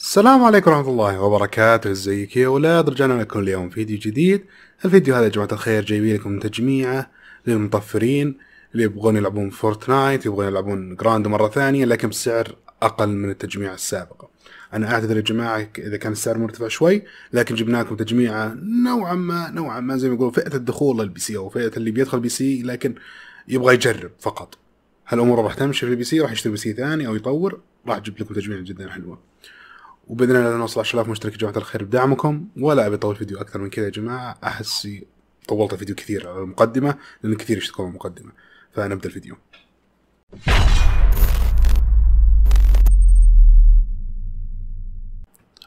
السلام عليكم ورحمة الله وبركاته ازيك يا ولاد رجعنا لكم اليوم فيديو جديد الفيديو هذا يا جماعة الخير جايبين لكم تجميعة للمطفرين اللي يبغون يلعبون فورتنايت يبغون يلعبون جراند مرة ثانية لكن بسعر أقل من التجميعة السابقة أنا أعتذر يا جماعة إذا كان السعر مرتفع شوي لكن جبنا لكم تجميعة نوعا ما نوعا ما زي ما يقولوا فئة الدخول للبي سي أو فئة اللي بيدخل بي سي لكن يبغى يجرب فقط هالأمور راح تمشي في البي سي راح يشتري بي سي ثاني أو يطور راح أجيب لكم تجميعة جدا حلوة وباذن الله نوصل 10000 مشترك يا جماعه الخير بدعمكم ولا ابي اطول فيديو اكثر من كذا يا جماعه احس طولت الفيديو كثير على المقدمه لان كثير يشتكون من المقدمه فنبدا الفيديو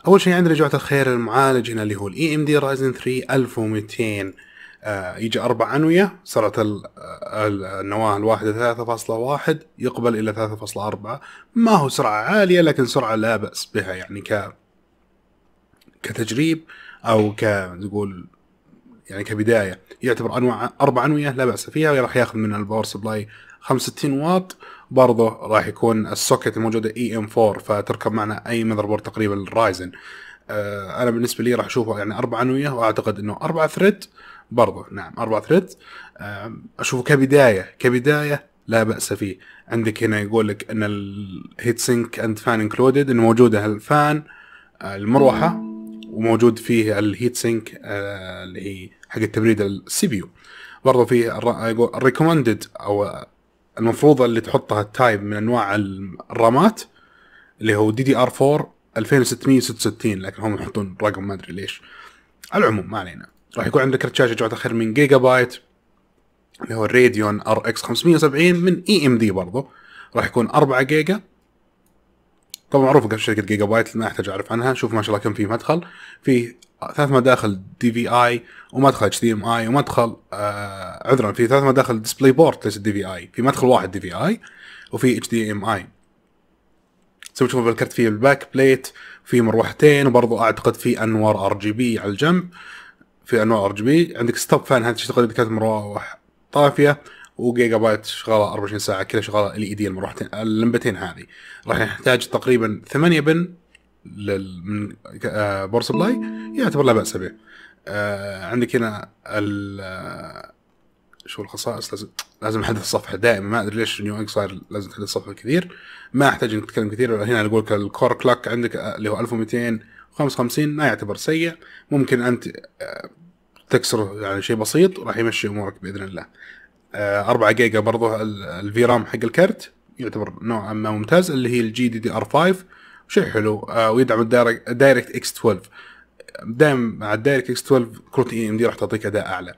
اول شيء عندنا يا جماعه الخير المعالج هنا اللي هو الاي ام دي رايزن 3 1200 آه، يجي اربع انويه سرعه آه، النواه الواحده 3.1 يقبل الى 3.4 ما هو سرعه عاليه لكن سرعه لا باس بها يعني ك كتجريب او ك نقول يعني كبدايه يعتبر انواع اربع انويه لا باس فيها راح ياخذ من الباور سبلاي 65 واط برضه راح يكون السوكت الموجوده اي ام 4 فتركب معنا اي مذر بورد تقريبا رايزن آه، انا بالنسبه لي راح اشوفه يعني اربع انويه واعتقد انه اربع ثريد برضه نعم اربع ثريدز اشوفه كبدايه كبدايه لا باس فيه عندك هنا يقول لك ان الهيت سينك اند فان انكلودد انه موجوده الفان آه، المروحه وموجود فيه الهيت آه، سينك اللي هي حق التبريد السي بي يو برضه فيه الريكومندد او المفروض اللي تحطها التايب من انواع الرامات اللي هو دي دي ار 4 2666 لكن هم يحطون رقم ما ادري ليش على العموم ما علينا راح يكون عندك كرت شاشه جودة اخر من جيجا بايت اللي هو الراديون ار اكس 570 من اي ام دي برضه راح يكون 4 جيجا طبعا معروف شركه جيجا بايت ما احتاج اعرف عنها شوف ما شاء الله كم في مدخل في ثلاث مداخل دي في اي ومدخل اتش دي ام اي ومدخل آه عذرا في ثلاث مداخل ديسبلاي بورت ليس دي في اي في مدخل واحد دي في اي وفي اتش دي ام اي سوي تشوف الكرت فيه الباك بليت في مروحتين وبرضه اعتقد في انوار ار جي بي على الجنب في انواع ار جي بي عندك ستوب فان هذه تشتغل اذا كانت مراوح طافيه وجيجا بايت شغاله 24 ساعه كذا شغاله ال اي e دي المروحتين اللمبتين هذه راح يحتاج تقريبا 8 بن لل... من آه، باور سبلاي يعتبر لا باس به آه، عندك هنا ال آه، شو الخصائص لازم لازم احدث الصفحه دائما ما ادري ليش نيو اكس صاير لازم تحدث الصفحه كثير ما احتاج انك تتكلم كثير هنا اقول لك الكور كلاك عندك اللي هو 1200 55 ما يعتبر سيء ممكن انت آه، تكسره يعني شيء بسيط راح يمشي امورك باذن الله 4 آه، جيجا برضو الفي رام حق الكرت يعتبر نوعا ما ممتاز اللي هي الجي دي دي ار 5 شيء حلو آه، ويدعم الدايركت اكس 12 دائما مع الدايركت اكس 12 كروت اي ام دي راح تعطيك اداء اعلى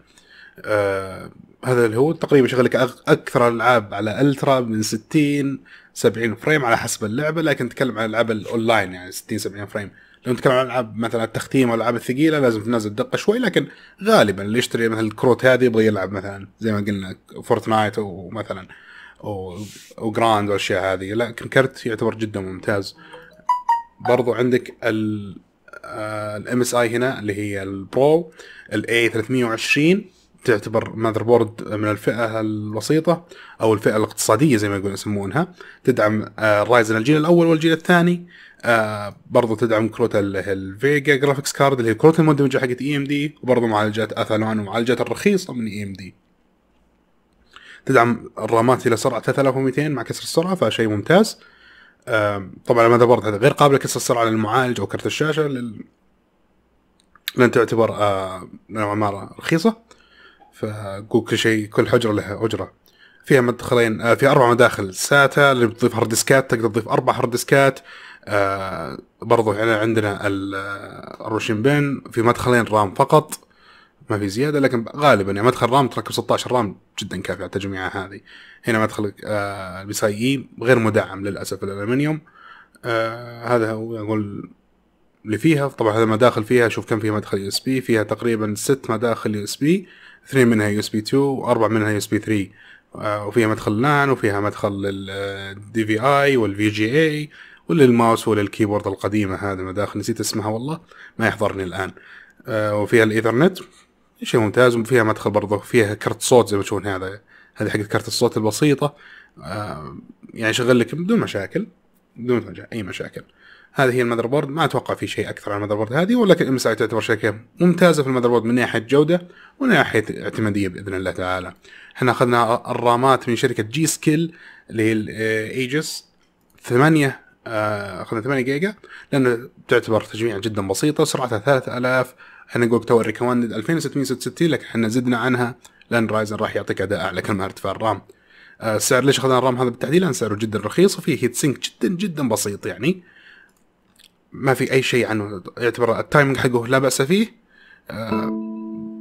هذا اللي هو تقريبا شغلك اكثر الالعاب على الترا من 60 70 فريم على حسب اللعبه لكن نتكلم عن الالعاب الاونلاين يعني 60 70 فريم لو نتكلم عن العاب مثلا التختيم او الالعاب الثقيله لازم تنزل الدقه شوي لكن غالبا اللي يشتري مثلا الكروت هذه يبغى يلعب مثلا زي ما قلنا فورتنايت ومثلا وجراند والاشياء هذه لكن كرت يعتبر جدا ممتاز برضو عندك الام اس آه، اي هنا اللي هي البرو الاي 320 تعتبر ماذر بورد من الفئه الوسيطه او الفئه الاقتصاديه زي ما يقولون يسمونها تدعم رايزن آه، الجيل الاول والجيل الثاني آه، برضو تدعم كروت اللي هي الفيجا جرافيكس كارد اللي هي كروت المدمجه حقت اي ام دي وبرضو معالجات اثلون ومعالجات الرخيصه من اي ام دي تدعم الرامات الى سرعه 3200 مع كسر السرعه فشيء ممتاز آه، طبعا الماذر بورد هذا غير قابل لكسر السرعه للمعالج او كرت الشاشه لل... لان تعتبر نوعا ما رخيصه فكل شيء كل حجره لها اجره فيها مدخلين آه في اربع مداخل ساتا اللي بتضيف هارد ديسكات تقدر تضيف اربع هارد ديسكات آه برضو عندنا آه، الروشن بين في مدخلين رام فقط ما في زياده لكن غالبا يعني مدخل رام تركب 16 رام جدا كافي على التجميع هذه هنا مدخل آه، البي سي اي غير مدعم للاسف الالمنيوم آه هذا هو اقول اللي فيها طبعا هذا المداخل فيها شوف كم فيها مدخل يو اس بي فيها تقريبا ست مداخل يو اس بي اثنين منها يو اس بي 2 واربع منها يو اس بي 3 وفيها مدخل لان وفيها مدخل للدي في اي آه، والفي جي اي وللماوس وللكيبورد القديمه هذا المداخل نسيت اسمها والله ما يحضرني الان آه، وفيها الايثرنت شيء ممتاز وفيها مدخل برضه فيها كرت صوت زي ما تشوفون هذا هذه حقت كرت الصوت البسيطه آه، يعني شغل لك بدون مشاكل بدون اي مشاكل هذه هي المذر بورد ما اتوقع في شيء اكثر على المذر بورد هذه ولكن ام اي تعتبر شركه ممتازه في المذر بورد من ناحيه جوده ومن ناحيه اعتماديه باذن الله تعالى احنا اخذنا الرامات من شركه جي سكيل اللي هي الايجس آه، 8 آه، اخذنا 8 جيجا لان تعتبر تجميع جدا بسيطه سرعتها 3000 احنا نقول تو الريكومندد 2666 لكن احنا زدنا عنها لان رايزن راح يعطيك اداء اعلى كل ما ارتفع الرام آه، السعر ليش اخذنا الرام هذا بالتحديد لان سعره جدا رخيص وفيه هيت سينك جدا جدا بسيط يعني ما في اي شيء عنه يعتبر التايمنج حقه لا باس فيه آه،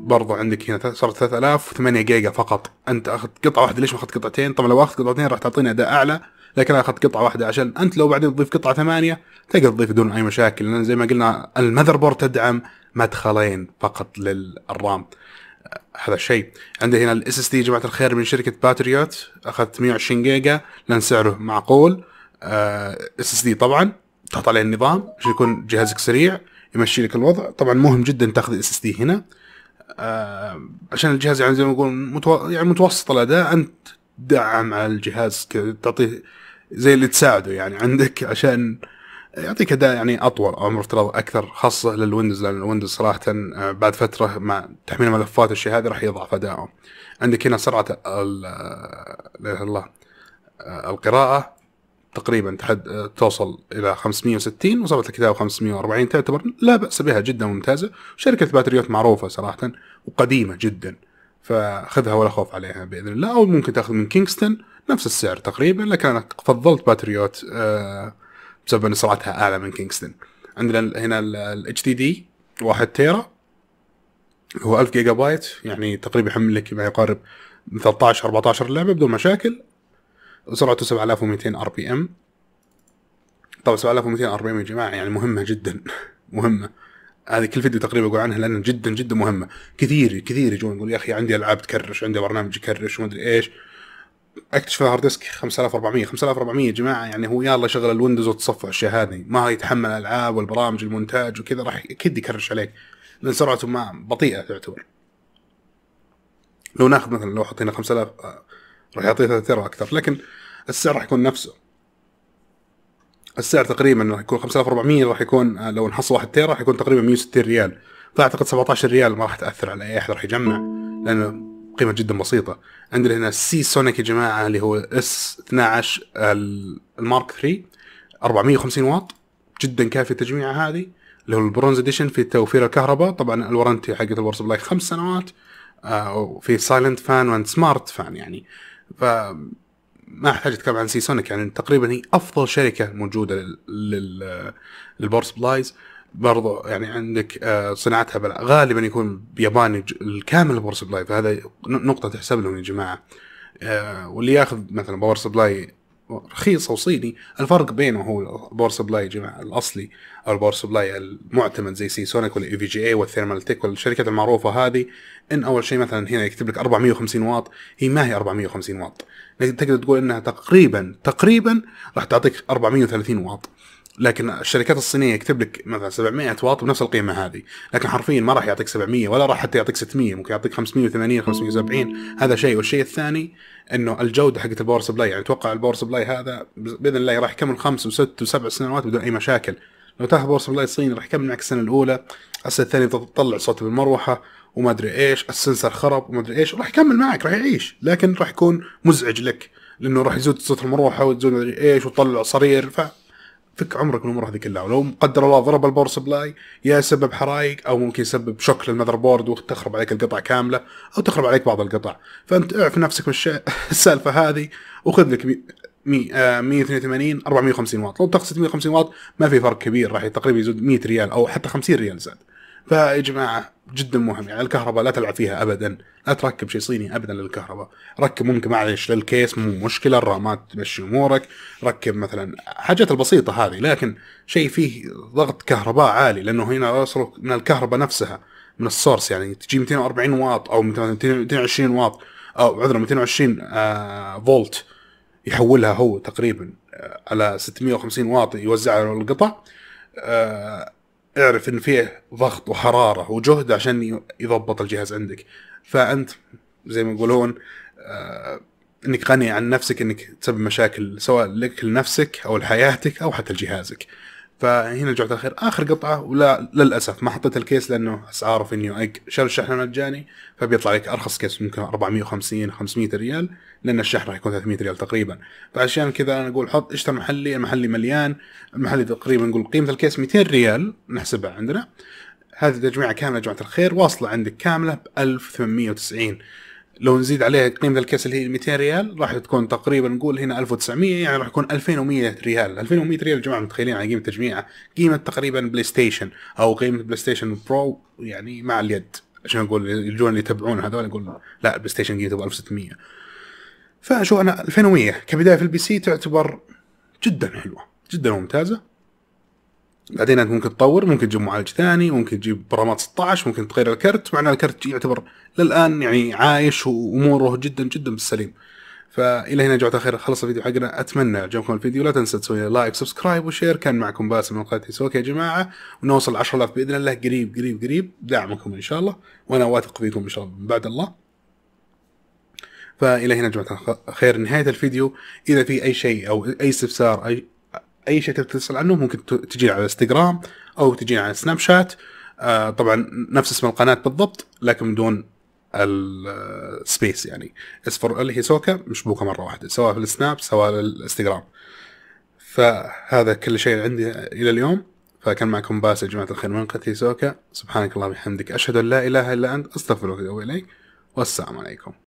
برضو عندك هنا صارت 3008 جيجا فقط انت اخذت قطعه واحده ليش ما اخذت قطعتين طبعا لو اخذت قطعتين راح تعطيني اداء اعلى لكن اخذت قطعه واحده عشان انت لو بعدين تضيف قطعه ثمانيه تقدر تضيف بدون اي مشاكل لان زي ما قلنا المذر بورد تدعم مدخلين فقط للرام آه، هذا الشيء عندي هنا الاس اس دي جماعه الخير من شركه باتريوت اخذت 120 جيجا لان سعره معقول اس اس دي طبعا تحط عليه النظام عشان يكون جهازك سريع يمشي لك الوضع طبعا مهم جدا تاخذ الاس اس دي هنا آه عشان الجهاز يعني زي ما نقول متو... يعني متوسط الاداء انت تدعم على الجهاز تعطيه زي اللي تساعده يعني عندك عشان يعطيك اداء يعني اطول او مفترض اكثر خاصه للويندوز لان الويندوز صراحه آه، بعد فتره مع تحميل الملفات والشيء هذا راح يضعف ادائه عندك هنا سرعه ال الله آه، القراءه تقريبا تحد آه، توصل الى 560 وصلت الكتابه 540 تعتبر لا باس بها جدا ممتازه شركه باتريوت معروفه صراحه وقديمه جدا فخذها ولا خوف عليها باذن الله او ممكن تاخذ من كينغستون نفس السعر تقريبا لكن انا فضلت باتريوت آه، بسبب ان سرعتها اعلى من كينغستون عندنا هنا الاتش دي دي 1 تيرا هو 1000 جيجا بايت يعني تقريبا يحمل لك ما يقارب 13 14 لعبه بدون مشاكل وسرعته 7200 ار بي ام طبعا 7200 ار بي ام يا جماعه يعني مهمه جدا مهمه هذه كل فيديو تقريبا اقول عنها لانها جدا جدا مهمه كثير كثير يجون يقول يا اخي عندي العاب تكرش عندي برنامج يكرش وما ادري ايش اكتشف الهارد ديسك 5400 5400 يا جماعه يعني هو يلا شغل الويندوز وتصفى الاشياء هذه ما يتحمل الالعاب والبرامج المونتاج وكذا راح اكيد يكرش عليك لان سرعته ما بطيئه تعتبر لو ناخذ مثلا لو حطينا 5000 راح يعطي 3 تيرا اكثر لكن السعر راح يكون نفسه السعر تقريبا راح يكون 5400 راح يكون آه، لو نحصل 1 تيرا راح يكون تقريبا 160 ريال فاعتقد 17 ريال ما راح تاثر على اي احد راح يجمع لانه قيمه جدا بسيطه عندنا هنا السي سونيك يا جماعه اللي هو اس 12 المارك 3 450 واط جدا كافي التجميع هذه اللي هو البرونز اديشن في توفير الكهرباء طبعا الورنتي حقت الورس سبلاي خمس سنوات آه، وفي سايلنت فان وان سمارت فان يعني ف ما احتاج اتكلم عن سيسونيك يعني تقريبا هي افضل شركه موجوده لل... لل... سبلايز برضو يعني عندك آه، صناعتها غالبا يكون ياباني الكامل البور سبلاي فهذا نقطه تحسب لهم يا جماعه آه، واللي ياخذ مثلا باور سبلاي او وصيني الفرق بينه هو الباور سبلاي جماعه الاصلي او الباور سبلاي المعتمد زي سيسونيك والاي في جي اي تيك والشركات المعروفه هذه ان اول شيء مثلا هنا يكتب لك 450 واط هي ما هي 450 واط تقدر تقول انها تقريبا تقريبا راح تعطيك 430 واط لكن الشركات الصينيه يكتب لك مثلا 700 واط بنفس القيمه هذه لكن حرفيا ما راح يعطيك 700 ولا راح حتى يعطيك 600 ممكن يعطيك 580 570 هذا شيء والشيء الثاني انه الجوده حقت الباور سبلاي يعني اتوقع الباور سبلاي هذا باذن الله راح يكمل خمس وست وسبع سنوات بدون اي مشاكل لو تاخذ باور سبلاي صيني راح يكمل معك السنه الاولى السنه الثانيه تطلع صوت بالمروحه وما ادري ايش السنسر خرب وما ادري ايش راح يكمل معك راح يعيش لكن راح يكون مزعج لك لانه راح يزود صوت المروحه وتزود ما ادري ايش وتطلع صرير ف فك عمرك من الامور هذه كلها ولو قدر الله ضرب الباور سبلاي يا سبب حرائق او ممكن يسبب شوك للمذر بورد وتخرب عليك القطع كامله او تخرب عليك بعض القطع فانت اعف نفسك من السالفه هذه وخذ لك 182 450 آه، واط لو تقصد 150 واط ما في فرق كبير راح تقريبا يزود 100 ريال او حتى 50 ريال زاد فيا جماعه جدا مهم يعني الكهرباء لا تلعب فيها ابدا لا تركب شيء صيني ابدا للكهرباء ركب ممكن معلش للكيس مو مشكله الرامات تمشي امورك ركب مثلا حاجات البسيطه هذه لكن شيء فيه ضغط كهرباء عالي لانه هنا يصرف من الكهرباء نفسها من السورس يعني تجي 240 واط او 220 واط او عذرا 220 آه، فولت يحولها هو تقريبا آه، على 650 واط يوزعها على القطع آه، اعرف ان فيه ضغط وحراره وجهد عشان يضبط الجهاز عندك فانت زي ما يقولون آه انك غني عن نفسك انك تسبب مشاكل سواء لك لنفسك او لحياتك او حتى لجهازك فهنا جعت الخير اخر قطعه ولا للاسف ما حطيت الكيس لانه اسعاره في نيو ايج شهر الشحن مجاني فبيطلع لك ارخص كيس ممكن 450 500 ريال لان الشحن راح يكون 300 ريال تقريبا فعشان كذا انا اقول حط اشتري محلي المحلي مليان المحلي تقريبا نقول قيمه الكيس 200 ريال نحسبها عندنا هذه تجميعة كاملة يا جماعة الخير واصلة عندك كاملة ب 1890 لو نزيد عليها قيمه الكاس اللي هي 200 ريال راح تكون تقريبا نقول هنا 1900 يعني راح يكون 2100 ريال 2100 ريال يا جماعه متخيلين على قيمه تجميعه قيمه تقريبا بلاي ستيشن او قيمه بلاي ستيشن برو يعني مع اليد عشان اقول الجون اللي يتابعون هذول يقول لا البلاي ستيشن قيمته 1600 فشو انا 2100 كبدايه في البي سي تعتبر جدا حلوه جدا ممتازه بعدين انت ممكن تطور ممكن تجيب معالج ثاني ممكن تجيب برامات 16 ممكن تغير الكرت معناه الكرت يعتبر للان يعني عايش واموره جدا جدا بالسليم فالى هنا جعت خير خلص الفيديو حقنا اتمنى عجبكم الفيديو لا تنسى تسوي لايك سبسكرايب وشير كان معكم باسم من قناه سوك يا جماعه ونوصل 10000 باذن الله قريب قريب قريب دعمكم ان شاء الله وانا واثق فيكم ان شاء الله من بعد الله فالى هنا جماعه خير نهايه الفيديو اذا في اي شيء او اي استفسار اي اي شيء تبي تسال عنه ممكن تجي على انستغرام او تجي على سناب آه، شات طبعا نفس اسم القناه بالضبط لكن بدون السبيس يعني اس فور اللي هي سوكا مشبوكه مره واحده سواء في السناب سواء في الانستغرام فهذا كل شيء عندي الى اليوم فكان معكم باس يا جماعه الخير من قناه سوكا سبحانك اللهم وبحمدك اشهد ان لا اله الا انت استغفرك واتوب اليك والسلام عليكم